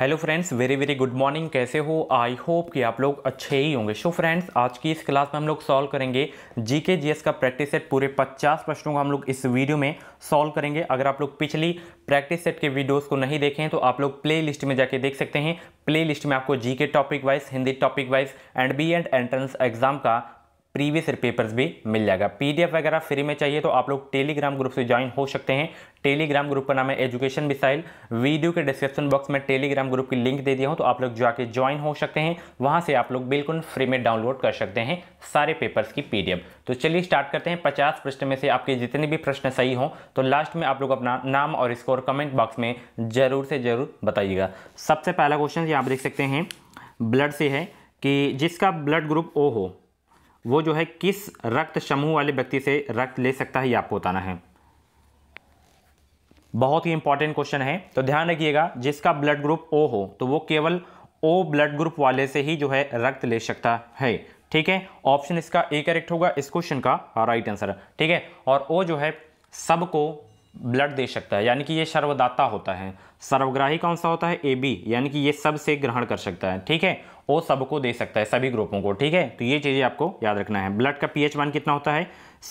hello friends very very good morning कैसे हो I hope कि आप लोग अच्छे ही होंगे सो फ्रेंड्स आज की इस क्लास में हम लोग सॉल्व करेंगे जीके जीएस का प्रैक्टिस सेट पूरे 50 प्रश्नों का हम लोग इस वीडियो में सॉल्व करेंगे अगर आप लोग पिछली प्रैक्टिस सेट के वीडियोस को नहीं देखें तो आप लोग प्ले लिस्ट में जाके देख सकते हैं प्ले लिस्ट में आपको G K topic wise Hindi topic wise and B Ed entrance exam का प्रीवियस ईयर पेपर्स भी मिल जाएगा पीडीएफ वगैरह फ्री में चाहिए तो आप लोग टेलीग्राम ग्रुप से ज्वाइन हो सकते हैं टेलीग्राम ग्रुप का नाम है एजुकेशन मिसाइल वीडियो के डिस्क्रिप्शन बॉक्स में टेलीग्राम ग्रुप की लिंक दे दिया हूँ तो आप लोग जाके ज्वाइन हो सकते हैं वहां से आप लोग बिल्कुल फ्री में डाउनलोड कर सकते हैं सारे पेपर्स की पी तो चलिए स्टार्ट करते हैं पचास प्रश्न में से आपके जितने भी प्रश्न सही हों तो लास्ट में आप लोग अपना नाम और स्कोर कमेंट बॉक्स में ज़रूर से ज़रूर बताइएगा सबसे पहला क्वेश्चन ये आप देख सकते हैं ब्लड से है कि जिसका ब्लड ग्रुप ओ हो वो जो है किस रक्त समूह वाले व्यक्ति से रक्त ले सकता है ये आपको बताना है बहुत ही इंपॉर्टेंट क्वेश्चन है तो ध्यान रखिएगा जिसका ब्लड ग्रुप ओ हो तो वो केवल ओ ब्लड ग्रुप वाले से ही जो है रक्त ले सकता है ठीक है ऑप्शन इसका ए करेक्ट होगा इस क्वेश्चन का राइट आंसर ठीक है और ओ जो है सबको ब्लड दे सकता है यानी कि ये सर्वदाता होता है सर्वग्राही कौन सा होता है ए बी यानी कि ये सब से ग्रहण कर सकता है ठीक है वो सबको दे सकता है सभी ग्रुपों को ठीक है तो ये चीज़ें आपको याद रखना है ब्लड का पीएच मान कितना होता है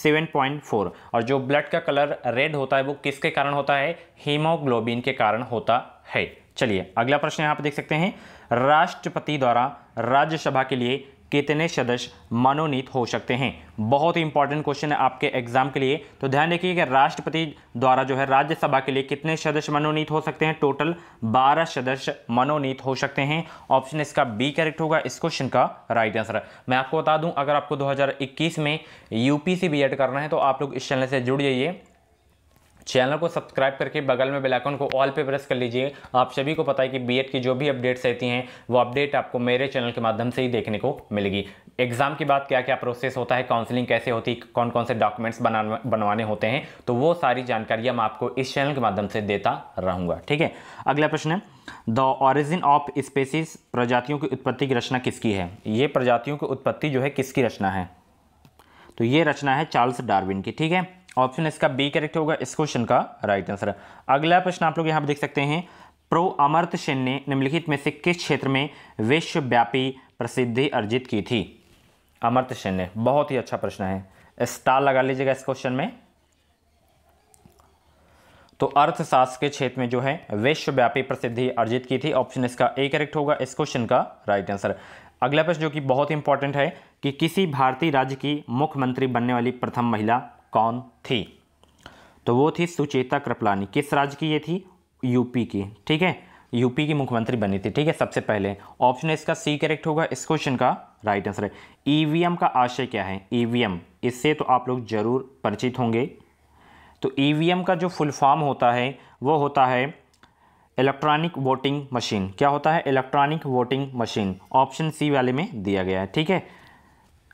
7.4 और जो ब्लड का कलर रेड होता है वो किसके कारण होता है हीमोग्लोबिन के कारण होता है चलिए अगला प्रश्न यहाँ पर देख सकते हैं राष्ट्रपति द्वारा राज्यसभा के लिए कितने सदस्य मनोनीत हो सकते हैं बहुत ही इंपॉर्टेंट क्वेश्चन है आपके एग्जाम के लिए तो ध्यान रखिए कि राष्ट्रपति द्वारा जो है राज्यसभा के लिए कितने सदस्य मनोनीत हो सकते हैं टोटल 12 सदस्य मनोनीत हो सकते हैं ऑप्शन इसका बी करेक्ट होगा इस क्वेश्चन का राइट आंसर मैं आपको बता दूं अगर आपको 2021 में यूपीसी बी करना है तो आप लोग इस चैनल से जुड़ जाइए चैनल को सब्सक्राइब करके बगल में बेलाइकन को ऑल पे प्रेस कर लीजिए आप सभी को पता है कि बी की जो भी अपडेट्स रहती हैं वो अपडेट आपको मेरे चैनल के माध्यम से ही देखने को मिलेगी एग्ज़ाम के बाद क्या क्या प्रोसेस होता है काउंसलिंग कैसे होती है कौन कौन से डॉक्यूमेंट्स बना बनवाने होते हैं तो वो सारी जानकारियाँ मैं आपको इस चैनल के माध्यम से देता रहूँगा ठीक है अगला प्रश्न है द ऑरिजिन ऑफ स्पेसिस प्रजातियों की उत्पत्ति की रचना किसकी है ये प्रजातियों की उत्पत्ति जो है किसकी रचना है तो ये रचना है चार्ल्स डार्विन की ठीक है ऑप्शन इसका बी करेक्ट होगा इस क्वेश्चन का राइट आंसर अगला प्रश्न आप लोग यहाँ पर देख सकते हैं प्रो अमर्त सेन ने निम्नलिखित में से किस क्षेत्र में विश्वव्यापी प्रसिद्धि अर्जित की थी अमर्त सेन ने बहुत ही अच्छा प्रश्न है स्टार लगा लीजिएगा इस क्वेश्चन में तो अर्थशास्त्र के क्षेत्र में जो है विश्वव्यापी प्रसिद्धि अर्जित की थी ऑप्शन इसका ए करेक्ट होगा इस क्वेश्चन का राइट आंसर अगला प्रश्न जो कि बहुत इंपॉर्टेंट है कि किसी भारतीय राज्य की मुख्यमंत्री बनने वाली प्रथम महिला कौन थी तो वो थी सुचेता कृपलानी किस राज्य की ये थी यूपी की ठीक है यूपी की मुख्यमंत्री बनी थी ठीक है सबसे पहले ऑप्शन इसका सी करेक्ट होगा इस क्वेश्चन का राइट आंसर है ईवीएम e का आशय क्या है ईवीएम e इससे तो आप लोग जरूर परिचित होंगे तो ईवीएम e का जो फुल फॉर्म होता है वो होता है इलेक्ट्रॉनिक वोटिंग मशीन क्या होता है electronic voting machine option C वाले में दिया गया है ठीक है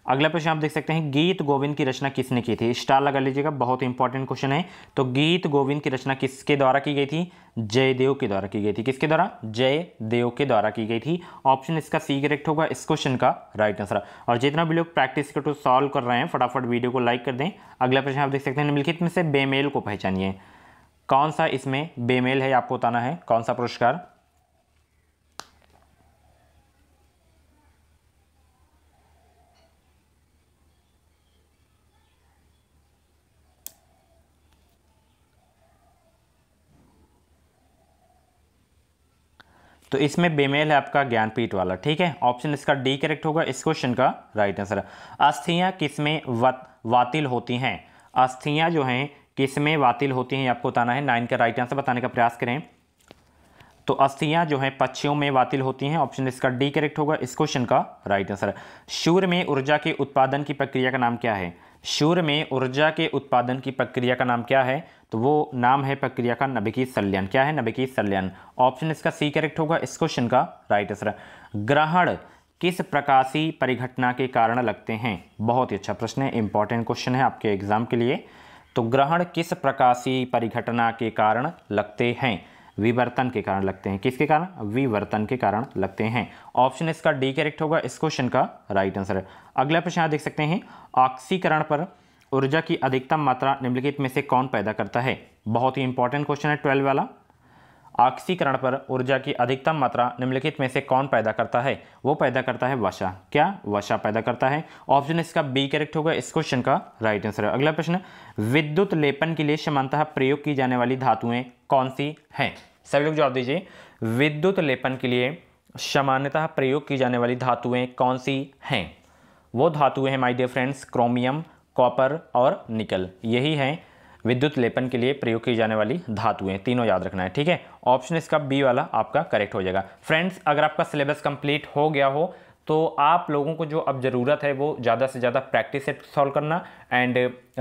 अगला प्रश्न आप देख सकते हैं गीत गोविंद की रचना किसने की थी स्टार लगा लीजिएगा बहुत इंपॉर्टेंट क्वेश्चन है तो गीत गोविंद की रचना किसके द्वारा की गई थी जयदेव के द्वारा की गई थी किसके द्वारा जयदेव के द्वारा की गई थी ऑप्शन इसका सी करेक्ट होगा इस क्वेश्चन का राइट आंसर और जितना भी लोग प्रैक्टिस कर सॉल्व कर रहे हैं फटाफट वीडियो को लाइक कर दें अगला प्रश्न आप देख सकते हैं निम्नलिखित में से बेमेल को पहचानिए कौन सा इसमें बेमेल है आपको बताना है कौन सा पुरस्कार तो इसमें बेमेल है आपका ज्ञानपीठ वाला ठीक है ऑप्शन इसका डी करेक्ट होगा इस क्वेश्चन का राइट आंसर अस्थियाँ किसमें वत, वातिल होती हैं अस्थियाँ जो हैं किसमें वातिल होती हैं आपको बताना है नाइन का राइट आंसर बताने का प्रयास करें तो अस्थियाँ जो हैं पक्षियों में वातिल होती हैं ऑप्शन इसका डी करेक्ट होगा इस क्वेश्चन का राइट आंसर शूर में ऊर्जा के उत्पादन की प्रक्रिया का नाम क्या है शूर में ऊर्जा के उत्पादन की प्रक्रिया का नाम क्या है तो वो नाम है प्रक्रिया का नबिकी सल्यन क्या है नबिकी सल्यन ऑप्शन इसका सी करेक्ट होगा इस क्वेश्चन का राइट आंसर ग्रहण किस प्रकाशी परिघटना के कारण लगते हैं बहुत ही अच्छा प्रश्न है इंपॉर्टेंट क्वेश्चन है आपके एग्जाम के लिए तो ग्रहण किस प्रकाशी परिघटना के कारण लगते हैं विवर्तन के कारण लगते हैं किसके कारण विवर्तन के कारण लगते हैं ऑप्शन इसका डी करेक्ट होगा इस क्वेश्चन का राइट आंसर है अगला प्रश्न आप देख सकते हैं ऑक्सीकरण पर ऊर्जा की अधिकतम मात्रा निम्नलिखित में से कौन पैदा करता है बहुत ही इंपॉर्टेंट क्वेश्चन है ट्वेल्व वाला ऑक्सीकरण पर ऊर्जा की अधिकतम मात्रा निम्नलिखित में से कौन पैदा करता है वो पैदा करता है वशा क्या वशा पैदा करता है ऑप्शन इसका बी करेक्ट होगा इस क्वेश्चन का राइट आंसर है अगला प्रश्न विद्युत लेपन के लिए समानतः प्रयोग की जाने वाली धातुएं कौन सी हैं सभी लोग जवाब दीजिए विद्युत लेपन के लिए सामान्यतः प्रयोग की जाने वाली धातुएं कौन सी हैं वो धातुएं हैं my dear friends chromium copper और निकल यही हैं विद्युत लेपन के लिए प्रयोग की जाने वाली धातुएं तीनों याद रखना है ठीक है ऑप्शन इसका बी वाला आपका करेक्ट हो जाएगा फ्रेंड्स अगर आपका सिलेबस कंप्लीट हो गया हो तो आप लोगों को जो अब ज़रूरत है वो ज़्यादा से ज़्यादा प्रैक्टिस सेट सॉल्व करना एंड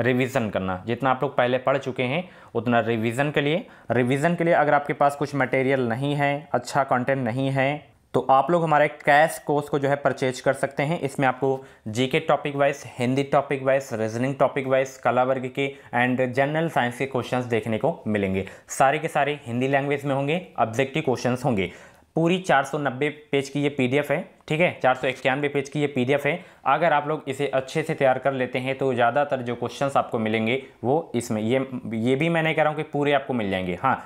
रिवीजन करना जितना आप लोग पहले पढ़ चुके हैं उतना रिवीजन के लिए रिवीजन के लिए अगर आपके पास कुछ मटेरियल नहीं है अच्छा कंटेंट नहीं है तो आप लोग हमारे कैश कोर्स को जो है परचेज कर सकते हैं इसमें आपको GK topic wise Hindi topic wise reasoning topic wise कला वर्ग के एंड जनरल साइंस के क्वेश्चंस देखने को मिलेंगे सारे के सारे हिंदी लैंग्वेज में होंगे ऑब्जेक्टिव क्वेश्चंस होंगे पूरी 490 पेज की ये पीडीएफ है ठीक है चार सौ इक्यानवे पेज की ये पीडीएफ है अगर आप लोग इसे अच्छे से तैयार कर लेते हैं तो ज़्यादातर जो क्वेश्चंस आपको मिलेंगे वो इसमें ये ये भी मैं नहीं कह रहा हूँ कि पूरे आपको मिल जाएंगे हाँ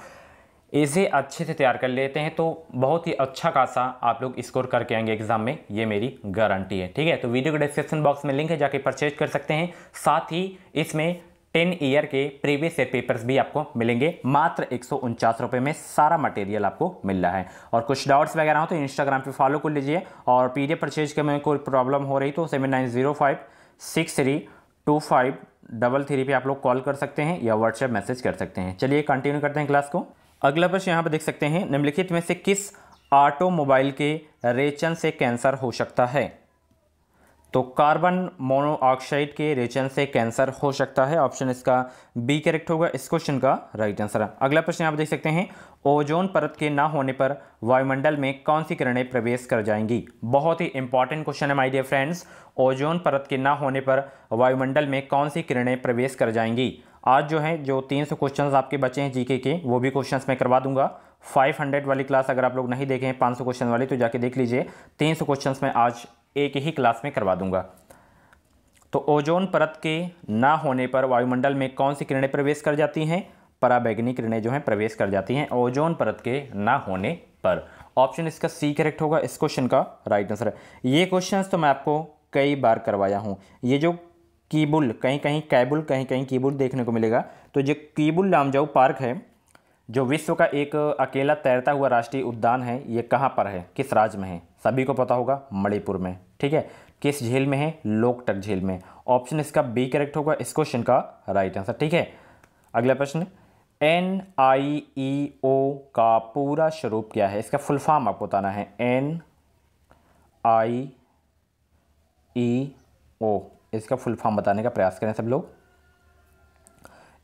इसे अच्छे से तैयार कर लेते हैं तो बहुत ही अच्छा खासा आप लोग स्कोर करके आएंगे एग्जाम में ये मेरी गारंटी है ठीक है तो वीडियो के डिस्क्रिप्शन बॉक्स में लिंक है जाके परचेज कर सकते हैं साथ ही इसमें टेन ईयर के प्रीवियस ईयर पेपर्स भी आपको मिलेंगे मात्र एक रुपए में सारा मटेरियल आपको मिल रहा है और कुछ डाउट्स वगैरह हो तो इंस्टाग्राम पे फॉलो कर लीजिए और पी परचेज के में कोई प्रॉब्लम हो रही तो seven nine zero five six three two five double three पे आप लोग कॉल कर सकते हैं या व्हाट्सएप मैसेज कर सकते हैं चलिए कंटिन्यू करते हैं क्लास को अगला प्रश्न यहाँ पर देख सकते हैं निम्नलिखित में से किस ऑटोमोबाइल के रेचन से कैंसर हो सकता है तो कार्बन मोनोऑक्साइड के रेचन से कैंसर हो सकता है ऑप्शन इसका बी करेक्ट होगा इस क्वेश्चन का राइट आंसर अगला प्रश्न आप देख सकते हैं ओजोन परत के ना होने पर वायुमंडल में कौन सी किरणें प्रवेश कर जाएंगी बहुत ही इंपॉर्टेंट क्वेश्चन है माय डियर फ्रेंड्स ओजोन परत के ना होने पर वायुमंडल में कौन सी किरणें प्रवेश कर जाएंगी आज जो है जो तीन सौ क्वेश्चन आपके बचे हैं जीके के वो भी क्वेश्चंस मैं करवा दूंगा 500 वाली क्लास अगर आप लोग नहीं देखे हैं 500 क्वेश्चन वाली तो जाके देख लीजिए 300 क्वेश्चंस मैं आज एक ही क्लास में करवा दूंगा तो ओजोन परत के ना होने पर वायुमंडल में कौन सी किरणें प्रवेश कर जाती हैं पराबैगनी किरणें जो हैं प्रवेश कर जाती हैं ओजोन परत के ना होने पर ऑप्शन इसका सी करेक्ट होगा इस क्वेश्चन का राइट आंसर है ये क्वेश्चन तो मैं आपको कई बार करवाया हूँ ये जो कीबुल कहीं कहीं कैबुल कहीं कहीं कीबुल देखने को मिलेगा तो जो कीबुल लामजाऊ पार्क है जो विश्व का एक अकेला तैरता हुआ राष्ट्रीय उद्यान है ये कहाँ पर है किस राज्य में है सभी को पता होगा मणिपुर में ठीक है किस झील में है लोकटक झील में ऑप्शन इसका बी करेक्ट होगा इस क्वेश्चन का राइट आंसर ठीक है अगला प्रश्न एन आई ई ओ का पूरा स्वरूप क्या है इसका फुल फॉर्म आपको बताना है एन आई ई ओ इसका फुल फॉर्म बताने का प्रयास करें सब लोग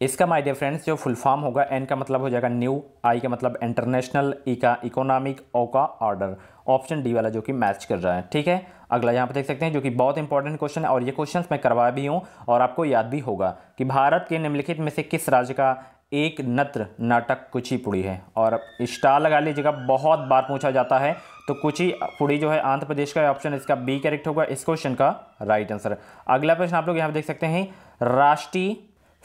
इसका माय डियर फ्रेंड्स जो फुल फॉर्म होगा एन का मतलब हो जाएगा न्यू आई का मतलब इंटरनेशनल ई e का इकोनॉमिक ओ का ऑर्डर ऑप्शन डी वाला जो कि मैच कर रहा है ठीक है अगला यहाँ पर देख सकते हैं जो कि बहुत इंपॉर्टेंट क्वेश्चन है और ये क्वेश्चन मैं करवा भी हूँ और आपको याद भी होगा कि भारत के निम्नलिखित में से किस राज्य का एक नत्र नाटक कुछ ही पुड़ी है और स्टार लगा लीजिएगा बहुत बार पूछा जाता है तो ही पुड़ी जो है आंध्र प्रदेश का ऑप्शन इसका बी करेक्ट होगा इस क्वेश्चन का राइट आंसर अगला प्रश्न आप लोग यहाँ देख सकते हैं राष्ट्रीय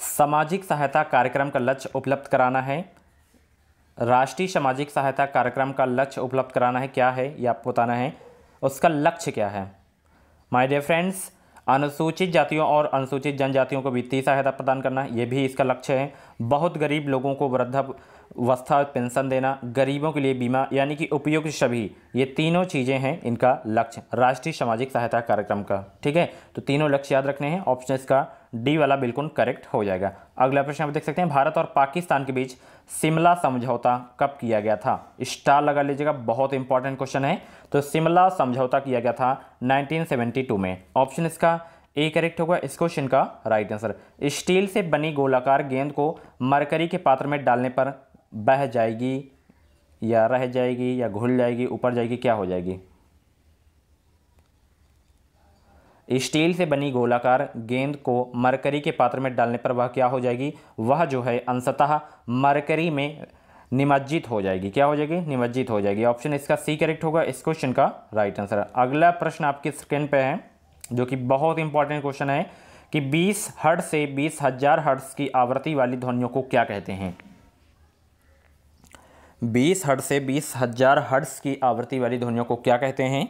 सामाजिक सहायता कार्यक्रम का लक्ष्य उपलब्ध कराना है राष्ट्रीय सामाजिक सहायता कार्यक्रम का लक्ष्य उपलब्ध कराना है क्या है ये आपको बताना है उसका लक्ष्य क्या है माय डियर फ्रेंड्स अनुसूचित जातियों और अनुसूचित जनजातियों को वित्तीय सहायता प्रदान करना ये भी इसका लक्ष्य है बहुत गरीब लोगों को वृद्धा वस्था पेंशन देना गरीबों के लिए बीमा यानी कि उपयुक्त सभी ये तीनों चीज़ें हैं इनका लक्ष्य राष्ट्रीय सामाजिक सहायता कार्यक्रम का ठीक है तो तीनों लक्ष्य याद रखने हैं ऑप्शन इसका डी वाला बिल्कुल करेक्ट हो जाएगा अगला प्रश्न आप देख सकते हैं भारत और पाकिस्तान के बीच शिमला समझौता कब किया गया था स्टार लगा लीजिएगा बहुत इंपॉर्टेंट क्वेश्चन है तो शिमला समझौता किया गया था 1972 में ऑप्शन इसका ए करेक्ट होगा इस क्वेश्चन का राइट आंसर स्टील से बनी गोलाकार गेंद को मरकरी के पात्र में डालने पर बह जाएगी या रह जाएगी या घुल जाएगी ऊपर जाएगी क्या हो जाएगी स्टील से बनी गोलाकार गेंद को मरकरी के पात्र में डालने पर वह क्या हो जाएगी वह जो है अंशतः मरकरी में निमज्जित हो जाएगी क्या हो जाएगी निमज्जित हो जाएगी ऑप्शन इसका सी करेक्ट होगा इस क्वेश्चन का राइट आंसर अगला प्रश्न आपकी स्क्रीन पे है जो कि बहुत इंपॉर्टेंट क्वेश्चन है कि 20 हर्ट से बीस हजार हर्ट्स की आवृत्ति वाली ध्वनियों को क्या कहते हैं बीस हर्ट से बीस हजार हर्ट्स की आवृत्ति वाली ध्वनियों को क्या कहते हैं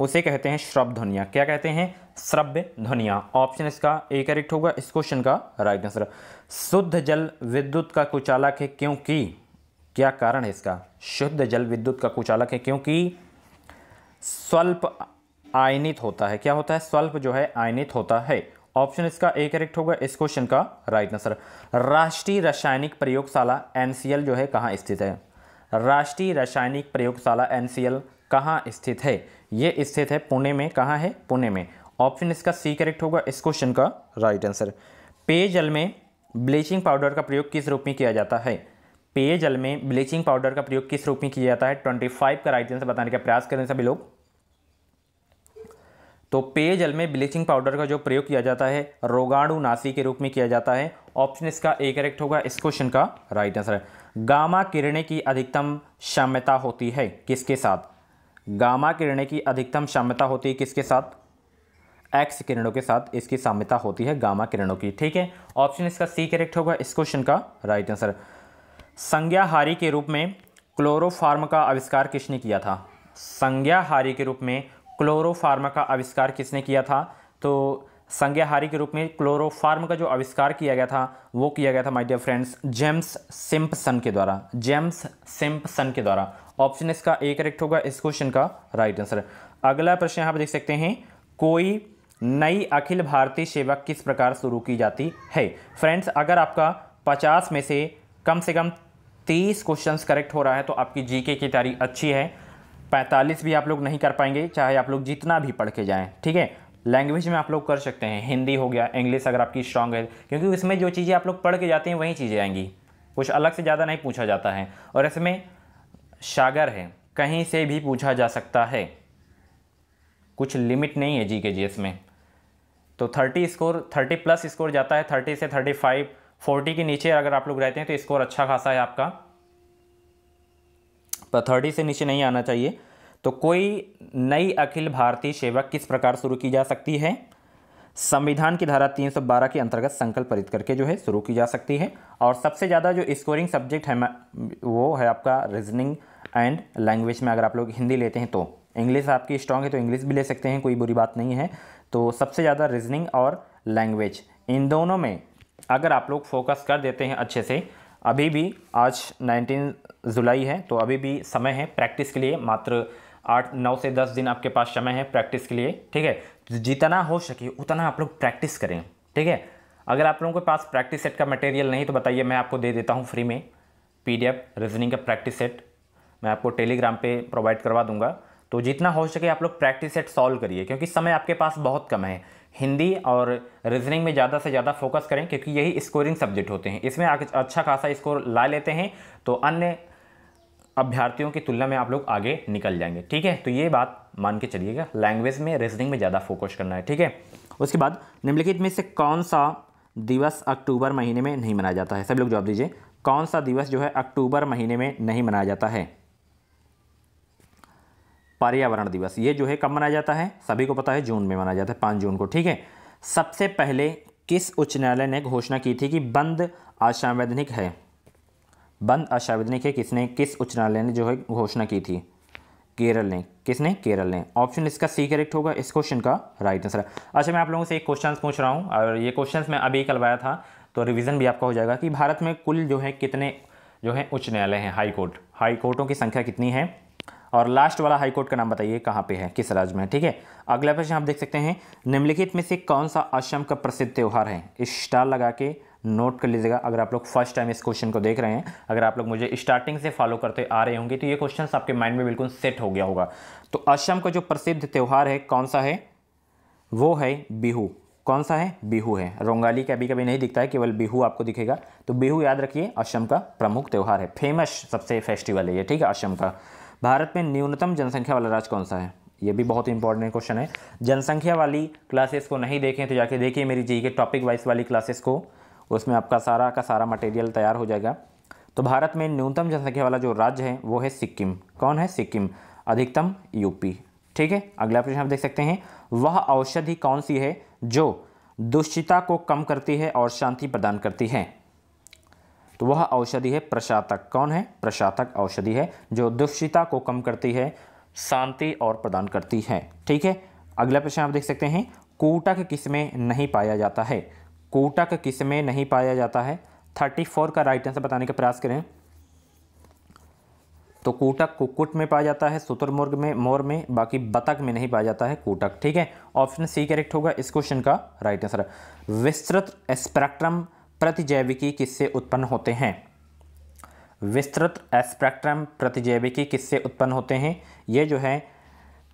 उसे कहते हैं श्रब ध्वनिया क्या कहते हैं श्रव्य ध्वनिया ऑप्शन इसका ए करेक्ट होगा इस क्वेश्चन का राइट आंसर शुद्ध जल विद्युत का कुचालक है क्योंकि क्या कारण है इसका शुद्ध जल विद्युत का कुचालक है क्योंकि स्वल्प आयनित होता है क्या होता है स्वल्प जो है आयनित होता है ऑप्शन इसका ए करेक्ट होगा इस क्वेश्चन का राइट आंसर राष्ट्रीय रासायनिक प्रयोगशाला एनसीएल जो है कहाँ स्थित है राष्ट्रीय रासायनिक प्रयोगशाला एनसीएल कहाँ स्थित है ये स्थित है पुणे में कहाँ है पुणे में ऑप्शन इसका सी करेक्ट होगा इस क्वेश्चन का राइट आंसर पेयजल में ब्लीचिंग पाउडर का प्रयोग किस रूप में किया जाता है पेयजल में ब्लीचिंग पाउडर का प्रयोग किस रूप में किया जाता है ट्वेंटी फाइव का राइट आंसर बताने का प्रयास करें सभी लोग तो पेयजल में ब्लीचिंग पाउडर का जो प्रयोग किया जाता है रोगाणु नासी के रूप में किया जाता है ऑप्शन इसका ए करेक्ट होगा इस क्वेश्चन का राइट आंसर है गामा किरणें की अधिकतम क्षमता होती है किसके साथ गामा किरणें की अधिकतम क्षमता होती है किसके साथ एक्स किरणों के साथ इसकी साम्यता होती है गामा किरणों की ठीक है ऑप्शन इसका सी करेक्ट होगा इस क्वेश्चन का राइट आंसर संज्ञाहारी के रूप में क्लोरोफार्म का आविष्कार किसने किया था संज्ञाहारी के रूप में क्लोरोफार्म का आविष्कार किसने किया था तो संज्ञाहारी के रूप में क्लोरोफार्म का जो आविष्कार किया गया था वो किया गया था my dear friends James Simpson के द्वारा जेम्स सिम्पसन के द्वारा ऑप्शन इसका ए करेक्ट होगा इस क्वेश्चन का राइट आंसर अगला प्रश्न यहाँ पर देख सकते हैं कोई नई अखिल भारतीय सेवा किस प्रकार शुरू की जाती है फ्रेंड्स अगर आपका पचास में से कम से कम तीस क्वेश्चन करेक्ट हो रहा है तो आपकी जी की तैयारी अच्छी है पैंतालीस भी आप लोग नहीं कर पाएंगे चाहे आप लोग जितना भी पढ़ के जाएँ ठीक है लैंग्वेज में आप लोग कर सकते हैं हिंदी हो गया इंग्लिश अगर आपकी स्ट्रांग है क्योंकि इसमें जो चीज़ें आप लोग पढ़ के जाते हैं वही चीज़ें आएंगी कुछ अलग से ज़्यादा नहीं पूछा जाता है और इसमें सागर है कहीं से भी पूछा जा सकता है कुछ लिमिट नहीं है जी के जी इसमें में तो thirty score thirty plus score जाता है थर्टी से थर्टी फाइव फोर्टी के नीचे अगर आप लोग रहते हैं तो स्कोर अच्छा खासा है आपका पर थर्टी से नीचे नहीं आना चाहिए तो कोई नई अखिल भारतीय सेवा किस प्रकार शुरू की जा सकती है संविधान की धारा 312 के अंतर्गत संकल्प परित करके जो है शुरू की जा सकती है और सबसे ज़्यादा जो स्कोरिंग सब्जेक्ट है वो है आपका रीजनिंग एंड लैंग्वेज में अगर आप लोग हिंदी लेते हैं तो इंग्लिश आपकी स्ट्रांग है तो इंग्लिश भी ले सकते हैं कोई बुरी बात नहीं है तो सबसे ज़्यादा रीजनिंग और लैंग्वेज इन दोनों में अगर आप लोग फोकस कर देते हैं अच्छे से अभी भी आज 19 जुलाई है तो अभी भी समय है प्रैक्टिस के लिए मात्र आठ नौ से दस दिन आपके पास समय है प्रैक्टिस के लिए ठीक है जितना हो सके उतना आप लोग प्रैक्टिस करें ठीक है अगर आप लोगों के पास प्रैक्टिस सेट का मटेरियल नहीं तो बताइए मैं आपको दे देता हूँ फ्री में पीडीएफ रीजनिंग का प्रैक्टिस सेट मैं आपको टेलीग्राम पे प्रोवाइड करवा दूंगा तो जितना हो सके आप लोग प्रैक्टिस सेट सॉल्व करिए क्योंकि समय आपके पास बहुत कम है हिंदी और रीजनिंग में ज़्यादा से ज़्यादा फोकस करें क्योंकि यही स्कोरिंग सब्जेक्ट होते हैं इसमें अच्छा खासा स्कोर ला लेते हैं तो अन्य अभ्यर्थियों की तुलना में आप लोग आगे निकल जाएंगे ठीक है तो ये बात मान के चलिएगा लैंग्वेज में रीजनिंग में ज़्यादा फोकस करना है ठीक है उसके बाद निम्नलिखित में से कौन सा दिवस अक्टूबर महीने में नहीं मनाया जाता है सब लोग जवाब दीजिए कौन सा दिवस जो है अक्टूबर महीने में नहीं मनाया जाता है पर्यावरण दिवस ये जो है कब मनाया जाता है सभी को पता है जून में मनाया जाता है पाँच जून को ठीक है सबसे पहले किस उच्च न्यायालय ने घोषणा की थी कि बंद असंवैधानिक है बंद असंवैधानिक है किसने किस उच्च न्यायालय ने जो है घोषणा की थी केरल ने किसने केरल ने ऑप्शन इसका सी करेक्ट होगा इस क्वेश्चन का राइट आंसर है अच्छा मैं आप लोगों से एक क्वेश्चन पूछ रहा हूँ और ये क्वेश्चन मैं अभी करवाया था तो रिविज़न भी आपका हो जाएगा कि भारत में कुल जो है कितने जो है उच्च न्यायालय हैं हाई कोर्ट हाई कोर्टों की संख्या कितनी है और लास्ट वाला हाईकोर्ट का नाम बताइए कहाँ पे है किस राज्य में ठीक है अगला प्रश्न आप देख सकते हैं निम्नलिखित में से कौन सा असम का प्रसिद्ध त्यौहार है स्टार लगा के नोट कर लीजिएगा अगर आप लोग फर्स्ट टाइम इस क्वेश्चन को देख रहे हैं अगर आप लोग मुझे स्टार्टिंग से फॉलो करते आ रहे होंगे तो ये क्वेश्चन आपके माइंड में बिल्कुल सेट हो गया होगा तो असम का जो प्रसिद्ध त्यौहार है कौन सा है वो है बिहू कौन सा है बिहू है रोंगाली कभी कभी नहीं दिखता है केवल बिहू आपको दिखेगा तो बिहू याद रखिए असम का प्रमुख त्यौहार है फेमस सबसे फेस्टिवल है ये ठीक है असम का भारत में न्यूनतम जनसंख्या वाला राज्य कौन सा है ये भी बहुत इंपॉर्टेंट क्वेश्चन है जनसंख्या वाली क्लासेस को नहीं देखें तो जाके देखिए मेरी जी के टॉपिक वाइज वाली क्लासेस को उसमें आपका सारा का सारा मटेरियल तैयार हो जाएगा तो भारत में न्यूनतम जनसंख्या वाला जो राज्य है वो है सिक्किम कौन है सिक्किम अधिकतम यूपी ठीक है अगला प्रश्न आप देख सकते हैं वह औषधि कौन सी है जो दुश्चिता को कम करती है और शांति प्रदान करती है तो वह औषधि है प्रशातक कौन है प्रशातक औषधि है जो दुष्चिता को कम करती है शांति और प्रदान करती है ठीक है अगला प्रश्न आप देख सकते हैं कूटक किस में नहीं पाया जाता है कूटक किस में नहीं पाया जाता है थर्टी फोर का राइट आंसर बताने का प्रयास करें तो कूटक कुकुट में पाया जाता है सुतुरमुर्ग में मोर में बाकी बतख में नहीं पाया जाता है कूटक ठीक है ऑप्शन सी करेक्ट होगा इस क्वेश्चन का राइट आंसर विस्तृत स्पेक्ट्रम प्रतिजैविकी किससे उत्पन्न होते हैं विस्तृत एस्पेक्ट्रम प्रतिजैविकी किससे उत्पन्न होते हैं ये जो है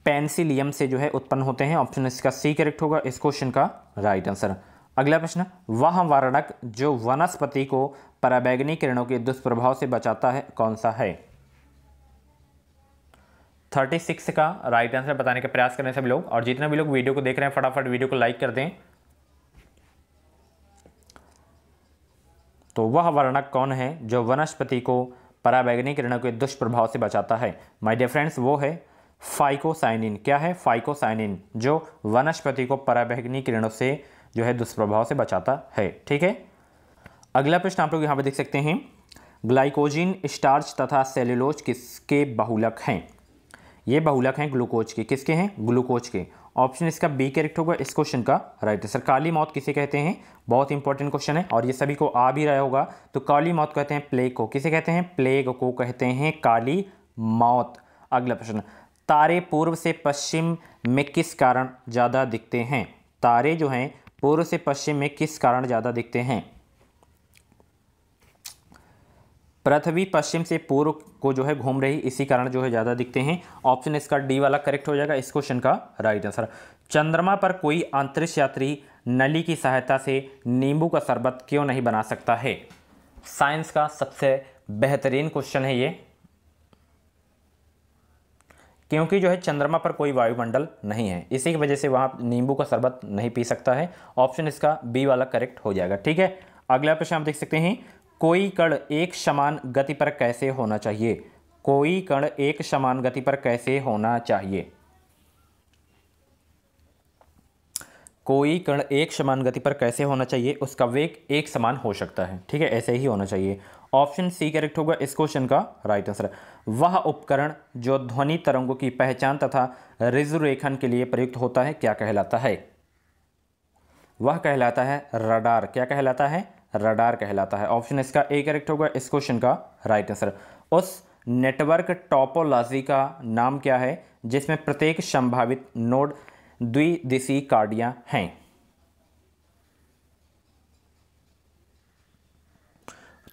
पेंसिलियम से जो है उत्पन्न होते हैं ऑप्शन इसका सी करेक्ट होगा इस क्वेश्चन का राइट आंसर अगला प्रश्न वह वारणक जो वनस्पति को पराबैगनी किरणों के दुष्प्रभाव से बचाता है कौन सा है थर्टी सिक्स का राइट आंसर बताने का प्रयास करें सब लोग और जितने भी लोग वीडियो को देख रहे हैं फटाफट वीडियो को लाइक कर दें तो वह वर्णक कौन है जो वनस्पति को पराबैगनी किरणों के दुष्प्रभाव से बचाता है माय डियर फ्रेंड्स वो है फाइकोसाइनिन क्या है फाइकोसाइनिन जो वनस्पति को पराबैगनी किरणों से जो है दुष्प्रभाव से बचाता है ठीक है अगला प्रश्न आप लोग यहाँ पर देख सकते हैं ग्लाइकोजिन स्टार्च तथा सेलुलोज किसके बहुलक हैं ये बहुलक हैं ग्लूकोज के किसके हैं ग्लूकोज के ऑप्शन इसका बी करेक्ट होगा इस क्वेश्चन का राइट आंसर काली मौत किसे कहते हैं बहुत इंपॉर्टेंट क्वेश्चन है और ये सभी को आ भी रहा होगा तो काली मौत कहते हैं प्लेग को किसे कहते हैं प्लेग को कहते हैं काली मौत अगला प्रश्न तारे पूर्व से पश्चिम में किस कारण ज़्यादा दिखते हैं तारे जो हैं पूर्व से पश्चिम में किस कारण ज़्यादा दिखते हैं पृथ्वी पश्चिम से पूर्व को जो है घूम रही इसी कारण जो है ज़्यादा दिखते हैं ऑप्शन इसका डी वाला करेक्ट हो जाएगा इस क्वेश्चन का राइट आंसर चंद्रमा पर कोई अंतरिक्ष यात्री नली की सहायता से नींबू का शरबत क्यों नहीं बना सकता है साइंस का सबसे बेहतरीन क्वेश्चन है ये क्योंकि जो है चंद्रमा पर कोई वायुमंडल नहीं है इसी की वजह से वहाँ नींबू का शरबत नहीं पी सकता है ऑप्शन इसका बी वाला करेक्ट हो जाएगा ठीक है अगला प्रश्न आप देख सकते हैं कोई कण एक समान गति पर कैसे होना चाहिए कोई कण एक समान गति पर कैसे होना चाहिए कोई कण एक समान गति पर कैसे होना चाहिए उसका वेग एक समान हो सकता है ठीक है ऐसे ही होना चाहिए ऑप्शन सी करेक्ट होगा इस क्वेश्चन का राइट आंसर वह उपकरण जो ध्वनि तरंगों की पहचान तथा रिजुरेखन के लिए प्रयुक्त होता है क्या कहलाता है वह कहलाता है रडार क्या कहलाता है रडार कहलाता है ऑप्शन इसका ए करेक्ट होगा इस क्वेश्चन का राइट आंसर उस नेटवर्क टॉपोलॉजी का नाम क्या है जिसमें प्रत्येक संभावित नोड द्विदिशी कार्डियां हैं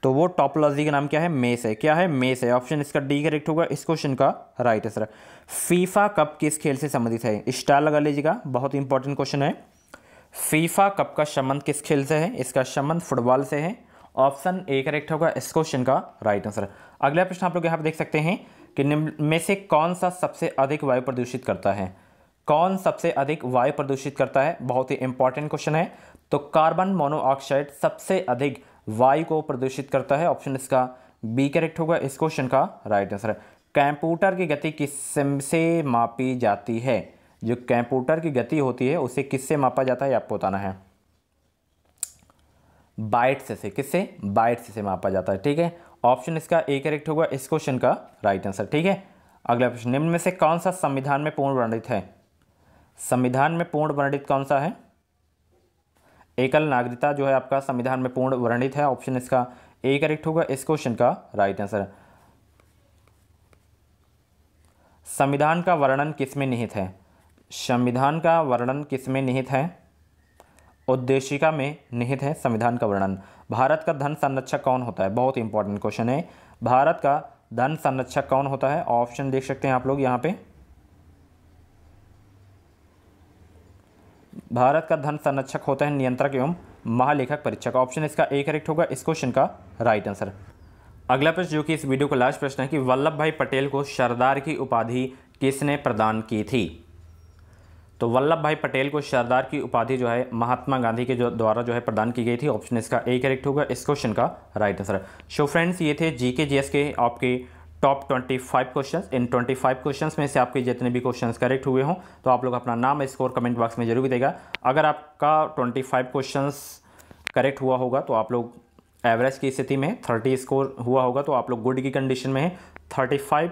तो वो टॉपोलॉजी का नाम क्या है मेस है क्या है मेस है ऑप्शन इसका डी करेक्ट होगा इस क्वेश्चन का राइट आंसर फीफा कप किस खेल से संबंधित है स्टार लगा लीजिएगा बहुत इंपॉर्टेंट क्वेश्चन है फीफा कप का संबंध किस खेल से है इसका संबंध फुटबॉल से है ऑप्शन ए करेक्ट होगा इस क्वेश्चन का राइट आंसर अगला प्रश्न आप लोग यहाँ पर देख सकते हैं कि निम्न में से कौन सा सबसे अधिक वायु प्रदूषित करता है कौन सबसे अधिक वायु प्रदूषित करता है बहुत ही इंपॉर्टेंट क्वेश्चन है तो कार्बन मोनोऑक्साइड सबसे अधिक वायु को प्रदूषित करता है ऑप्शन इसका बी करेक्ट होगा इस क्वेश्चन का राइट आंसर कंप्यूटर की गति किस से मापी जाती है जो कंप्यूटर की गति होती है उसे किससे मापा जाता है आपको बताना है बाइट्स से किससे बाइट्स से मापा जाता है ठीक है ऑप्शन इसका ए करेक्ट होगा इस क्वेश्चन का राइट आंसर ठीक है अगला प्रश्न निम्न में से कौन सा संविधान में पूर्ण वर्णित है संविधान में पूर्ण वर्णित कौन सा है एकल नागरिकता जो है आपका संविधान में पूर्ण वर्णित है ऑप्शन इसका ए करेक्ट होगा इस क्वेश्चन का राइट आंसर संविधान का वर्णन किसमें निहित है संविधान का वर्णन किस में निहित है उद्देशिका में निहित है संविधान का वर्णन भारत का धन संरक्षक कौन होता है बहुत इंपॉर्टेंट क्वेश्चन है भारत का धन संरक्षक कौन होता है ऑप्शन देख सकते हैं आप लोग यहाँ पे भारत का धन संरक्षक होता है नियंत्रक एवं महालेखक परीक्षक ऑप्शन इसका एक करेक्ट होगा इस क्वेश्चन का राइट आंसर अगला प्रश्न जो कि इस वीडियो का लास्ट प्रश्न है कि वल्लभ भाई पटेल को सरदार की उपाधि किसने प्रदान की थी तो वल्लभ भाई पटेल को सरदार की उपाधि जो है महात्मा गांधी के जो द्वारा जो है प्रदान की गई थी ऑप्शन इसका ए करेक्ट होगा इस क्वेश्चन का राइट आंसर सो फ्रेंड्स ये थे जी के जी एस के आपके टॉप 25 क्वेश्चंस इन 25 क्वेश्चंस में से आपके जितने भी क्वेश्चंस करेक्ट हुए हों तो आप लोग अपना नाम स्कोर कमेंट बॉक्स में जरूर देगा अगर आपका 25 क्वेश्चंस करेक्ट हुआ होगा तो आप लोग एवरेज की स्थिति में 30 स्कोर हुआ होगा तो आप लोग गुड की कंडीशन में हैं 35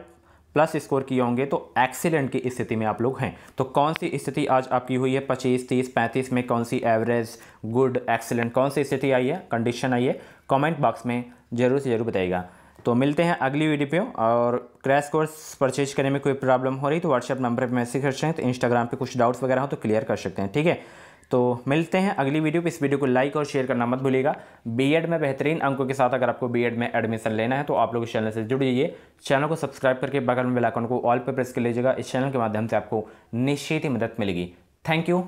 प्लस स्कोर किए होंगे तो एक्सीलेंट की स्थिति में आप लोग हैं तो कौन सी स्थिति आज आपकी हुई है पच्चीस तीस पैंतीस में कौन सी एवरेज गुड एक्सीलेंट कौन सी स्थिति आई है कंडीशन आई है कॉमेंट बॉक्स में ज़रूर से ज़रूर बताइएगा तो मिलते हैं अगली वीडियो पे और क्रैश कोर्स परचेज करने में कोई प्रॉब्लम हो रही तो व्हाट्सएप नंबर पर मैसेज कर सकते हैं तो इंस्टाग्राम पे कुछ डाउट्स वगैरह हो तो क्लियर कर सकते हैं ठीक है तो मिलते हैं अगली वीडियो पर इस वीडियो को लाइक और शेयर करना मत भूलिएगा बीएड में बेहतरीन अंकों के साथ अगर आपको बीएड में एडमिशन लेना है तो आप लोग इस चैनल से जुड़ जाइए चैनल को सब्सक्राइब करके बगल में बेलाइकन को ऑल पर प्रेस कर लीजिएगा इस चैनल के माध्यम से आपको निश्चित ही मदद मिलेगी थैंक यू